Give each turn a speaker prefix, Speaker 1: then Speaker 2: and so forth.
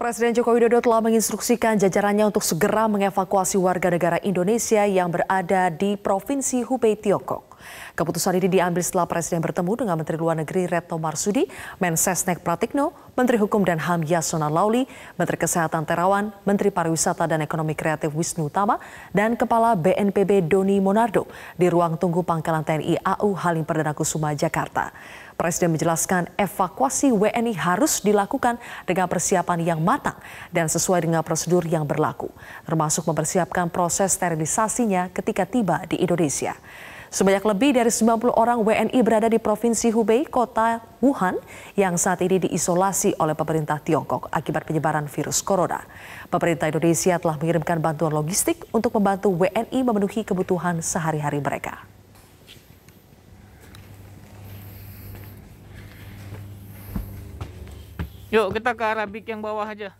Speaker 1: Presiden Joko Widodo telah menginstruksikan jajarannya untuk segera mengevakuasi warga negara Indonesia yang berada di Provinsi Hubei, Tiongkok. Keputusan ini diambil setelah Presiden bertemu dengan Menteri Luar Negeri Retno Marsudi, Mensesnek Pratikno, Menteri Hukum dan HAM Yasona Lauli, Menteri Kesehatan Terawan, Menteri Pariwisata dan Ekonomi Kreatif Wisnu Tama, dan Kepala BNPB Doni Monardo di ruang tunggu pangkalan TNI AU Halim Perdana Kusuma, Jakarta. Presiden menjelaskan evakuasi WNI harus dilakukan dengan persiapan yang matang dan sesuai dengan prosedur yang berlaku, termasuk mempersiapkan proses sterilisasinya ketika tiba di Indonesia. Sebanyak lebih dari 90 orang WNI berada di Provinsi Hubei, kota Wuhan, yang saat ini diisolasi oleh pemerintah Tiongkok akibat penyebaran virus corona. Pemerintah Indonesia telah mengirimkan bantuan logistik untuk membantu WNI memenuhi kebutuhan sehari-hari mereka.
Speaker 2: Yuk kita ke Arabik yang bawah aja.